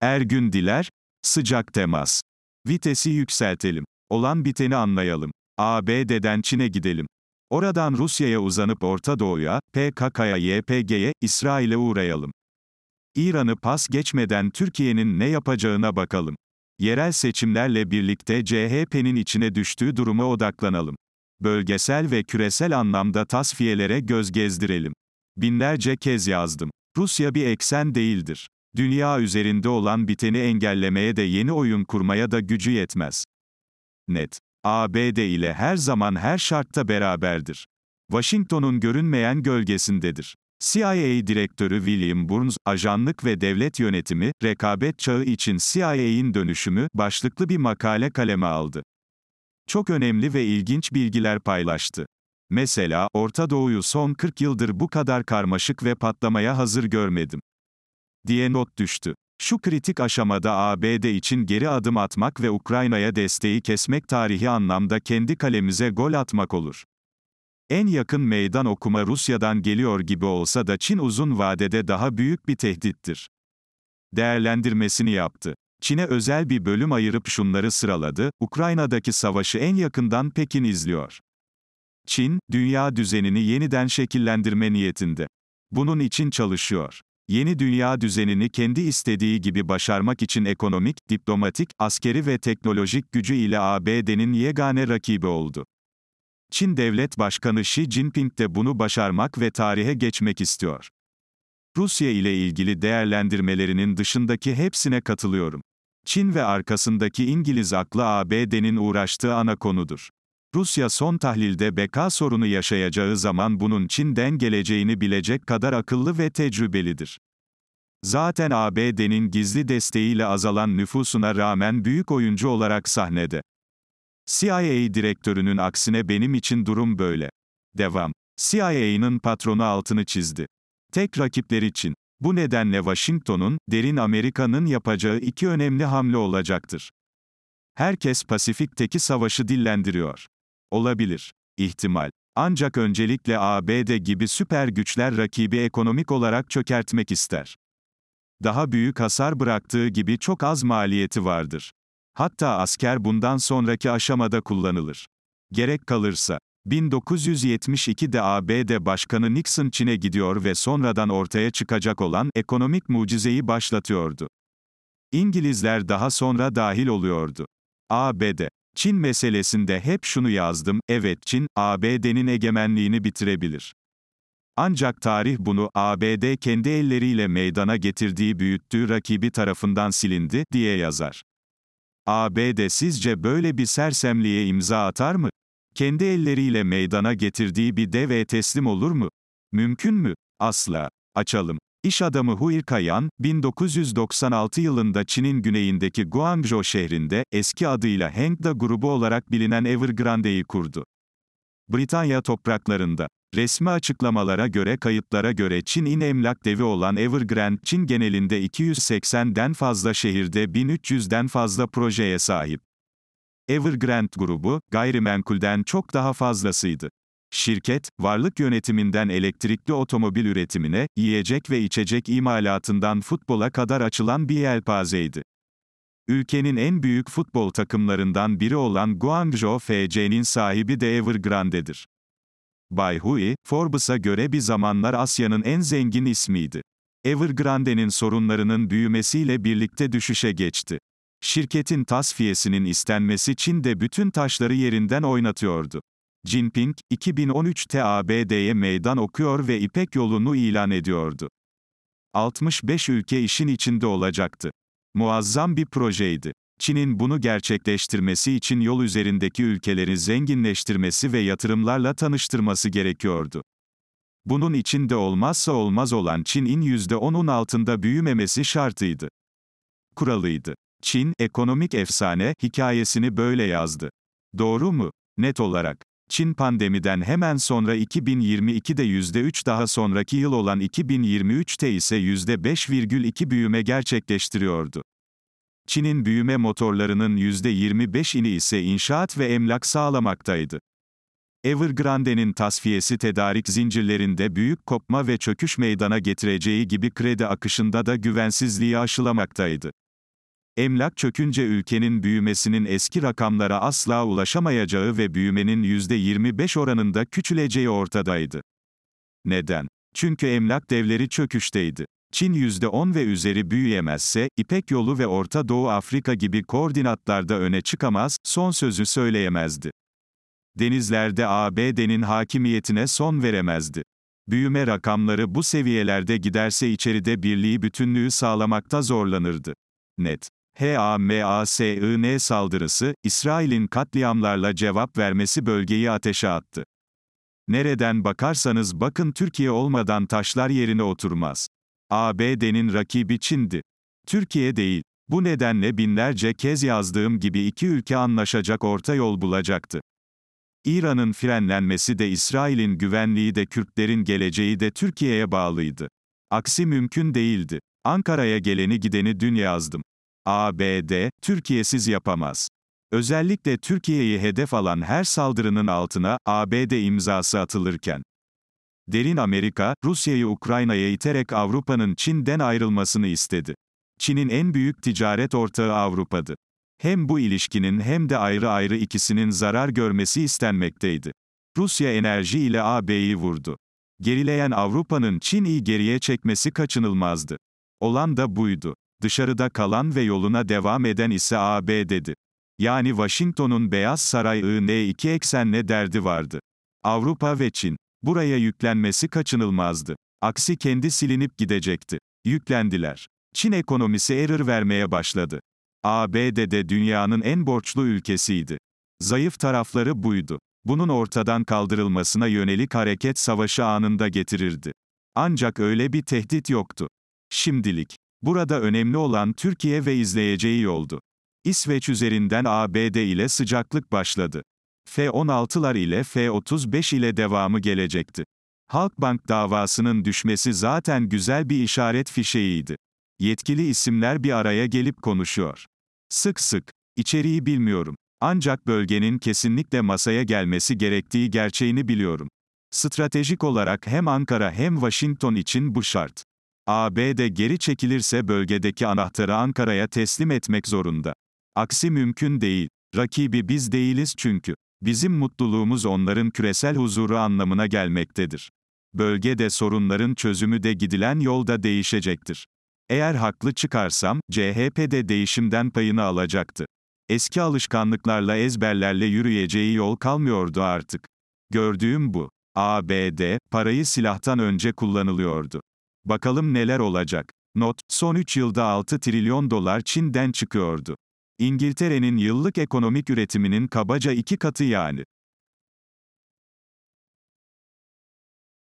Er gün Diler, Sıcak Temas. Vitesi yükseltelim. Olan biteni anlayalım. ABD'den Çin'e gidelim. Oradan Rusya'ya uzanıp Orta Doğu'ya, PKK'ya, YPG'ye, İsrail'e uğrayalım. İran'ı pas geçmeden Türkiye'nin ne yapacağına bakalım. Yerel seçimlerle birlikte CHP'nin içine düştüğü duruma odaklanalım. Bölgesel ve küresel anlamda tasfiyelere göz gezdirelim. Binlerce kez yazdım. Rusya bir eksen değildir dünya üzerinde olan biteni engellemeye de yeni oyun kurmaya da gücü yetmez. Net. ABD ile her zaman her şartta beraberdir. Washington'un görünmeyen gölgesindedir. CIA direktörü William Burns, ajanlık ve devlet yönetimi, rekabet çağı için CIA'in dönüşümü başlıklı bir makale kaleme aldı. Çok önemli ve ilginç bilgiler paylaştı. Mesela, Orta Doğu'yu son 40 yıldır bu kadar karmaşık ve patlamaya hazır görmedim diye not düştü. Şu kritik aşamada ABD için geri adım atmak ve Ukrayna'ya desteği kesmek tarihi anlamda kendi kalemize gol atmak olur. En yakın meydan okuma Rusya'dan geliyor gibi olsa da Çin uzun vadede daha büyük bir tehdittir. Değerlendirmesini yaptı. Çin'e özel bir bölüm ayırıp şunları sıraladı, Ukrayna'daki savaşı en yakından Pekin izliyor. Çin, dünya düzenini yeniden şekillendirme niyetinde. Bunun için çalışıyor. Yeni dünya düzenini kendi istediği gibi başarmak için ekonomik, diplomatik, askeri ve teknolojik gücü ile ABD'nin yegane rakibi oldu. Çin Devlet Başkanı Xi Jinping de bunu başarmak ve tarihe geçmek istiyor. Rusya ile ilgili değerlendirmelerinin dışındaki hepsine katılıyorum. Çin ve arkasındaki İngiliz aklı ABD'nin uğraştığı ana konudur. Rusya son tahlilde beka sorunu yaşayacağı zaman bunun Çin'den geleceğini bilecek kadar akıllı ve tecrübelidir. Zaten ABD'nin gizli desteğiyle azalan nüfusuna rağmen büyük oyuncu olarak sahnede. CIA direktörünün aksine benim için durum böyle. Devam. CIA'nın patronu altını çizdi. Tek rakipleri için. Bu nedenle Washington'un, derin Amerika'nın yapacağı iki önemli hamle olacaktır. Herkes Pasifik'teki savaşı dillendiriyor. Olabilir. İhtimal. Ancak öncelikle ABD gibi süper güçler rakibi ekonomik olarak çökertmek ister. Daha büyük hasar bıraktığı gibi çok az maliyeti vardır. Hatta asker bundan sonraki aşamada kullanılır. Gerek kalırsa. 1972'de ABD Başkanı Nixon Çin'e gidiyor ve sonradan ortaya çıkacak olan ekonomik mucizeyi başlatıyordu. İngilizler daha sonra dahil oluyordu. ABD Çin meselesinde hep şunu yazdım, evet Çin, ABD'nin egemenliğini bitirebilir. Ancak tarih bunu, ABD kendi elleriyle meydana getirdiği büyüttüğü rakibi tarafından silindi, diye yazar. ABD sizce böyle bir sersemliğe imza atar mı? Kendi elleriyle meydana getirdiği bir deve teslim olur mu? Mümkün mü? Asla. Açalım. İş adamı Huir Kayan, 1996 yılında Çin'in güneyindeki Guangzhou şehrinde, eski adıyla Hengda grubu olarak bilinen Evergrande'yi kurdu. Britanya topraklarında. Resmi açıklamalara göre kayıtlara göre Çin'in emlak devi olan Evergrande, Çin genelinde 280'den fazla şehirde 1300'den fazla projeye sahip. Evergrande grubu, gayrimenkulden çok daha fazlasıydı. Şirket, varlık yönetiminden elektrikli otomobil üretimine, yiyecek ve içecek imalatından futbola kadar açılan bir yelpazeydi. Ülkenin en büyük futbol takımlarından biri olan Guangzhou FC'nin sahibi de Evergrande'dir. Bay Hui, Forbes'a göre bir zamanlar Asya'nın en zengin ismiydi. Evergrande'nin sorunlarının büyümesiyle birlikte düşüşe geçti. Şirketin tasfiyesinin istenmesi Çin'de bütün taşları yerinden oynatıyordu. Jinping, 2013'te ABD'ye meydan okuyor ve İpek yolunu ilan ediyordu. 65 ülke işin içinde olacaktı. Muazzam bir projeydi. Çin'in bunu gerçekleştirmesi için yol üzerindeki ülkeleri zenginleştirmesi ve yatırımlarla tanıştırması gerekiyordu. Bunun içinde olmazsa olmaz olan Çin'in %10'un altında büyümemesi şartıydı. Kuralıydı. Çin, ekonomik efsane, hikayesini böyle yazdı. Doğru mu? Net olarak. Çin pandemiden hemen sonra 2022'de %3 daha sonraki yıl olan 2023'te ise %5,2 büyüme gerçekleştiriyordu. Çin'in büyüme motorlarının %25'ini ise inşaat ve emlak sağlamaktaydı. Evergrande'nin tasfiyesi tedarik zincirlerinde büyük kopma ve çöküş meydana getireceği gibi kredi akışında da güvensizliği aşılamaktaydı. Emlak çökünce ülkenin büyümesinin eski rakamlara asla ulaşamayacağı ve büyümenin %25 oranında küçüleceği ortadaydı. Neden? Çünkü emlak devleri çöküşteydi. Çin %10 ve üzeri büyüyemezse, İpek yolu ve Orta Doğu Afrika gibi koordinatlarda öne çıkamaz, son sözü söyleyemezdi. Denizlerde ABD'nin hakimiyetine son veremezdi. Büyüme rakamları bu seviyelerde giderse içeride birliği bütünlüğü sağlamakta zorlanırdı. Net. HAMASIN saldırısı, İsrail'in katliamlarla cevap vermesi bölgeyi ateşe attı. Nereden bakarsanız bakın Türkiye olmadan taşlar yerine oturmaz. ABD'nin rakibi Çin'di. Türkiye değil. Bu nedenle binlerce kez yazdığım gibi iki ülke anlaşacak orta yol bulacaktı. İran'ın frenlenmesi de İsrail'in güvenliği de Kürtlerin geleceği de Türkiye'ye bağlıydı. Aksi mümkün değildi. Ankara'ya geleni gideni dün yazdım. ABD, Türkiye'siz yapamaz. Özellikle Türkiye'yi hedef alan her saldırının altına ABD imzası atılırken Derin Amerika, Rusya'yı Ukrayna'ya iterek Avrupa'nın Çin'den ayrılmasını istedi. Çin'in en büyük ticaret ortağı Avrupa'dı. Hem bu ilişkinin hem de ayrı ayrı ikisinin zarar görmesi istenmekteydi. Rusya enerji ile AB'yi vurdu. Gerileyen Avrupa'nın Çin'i geriye çekmesi kaçınılmazdı. Olan da buydu. Dışarıda kalan ve yoluna devam eden ise AB dedi. Yani Washington'un Beyaz Saray IN2 eksenle derdi vardı. Avrupa ve Çin. Buraya yüklenmesi kaçınılmazdı. Aksi kendi silinip gidecekti. Yüklendiler. Çin ekonomisi erir vermeye başladı. ABD de dünyanın en borçlu ülkesiydi. Zayıf tarafları buydu. Bunun ortadan kaldırılmasına yönelik hareket savaşı anında getirirdi. Ancak öyle bir tehdit yoktu. Şimdilik Burada önemli olan Türkiye ve izleyeceği yoldu. İsveç üzerinden ABD ile sıcaklık başladı. F-16'lar ile F-35 ile devamı gelecekti. Halkbank davasının düşmesi zaten güzel bir işaret fişeğiydi. Yetkili isimler bir araya gelip konuşuyor. Sık sık, içeriği bilmiyorum. Ancak bölgenin kesinlikle masaya gelmesi gerektiği gerçeğini biliyorum. Stratejik olarak hem Ankara hem Washington için bu şart. ABD geri çekilirse bölgedeki anahtarı Ankara'ya teslim etmek zorunda. Aksi mümkün değil. Rakibi biz değiliz çünkü. Bizim mutluluğumuz onların küresel huzuru anlamına gelmektedir. Bölgede sorunların çözümü de gidilen yolda değişecektir. Eğer haklı çıkarsam, CHP de değişimden payını alacaktı. Eski alışkanlıklarla ezberlerle yürüyeceği yol kalmıyordu artık. Gördüğüm bu. ABD, parayı silahtan önce kullanılıyordu. Bakalım neler olacak. Not, son 3 yılda 6 trilyon dolar Çin'den çıkıyordu. İngiltere'nin yıllık ekonomik üretiminin kabaca iki katı yani.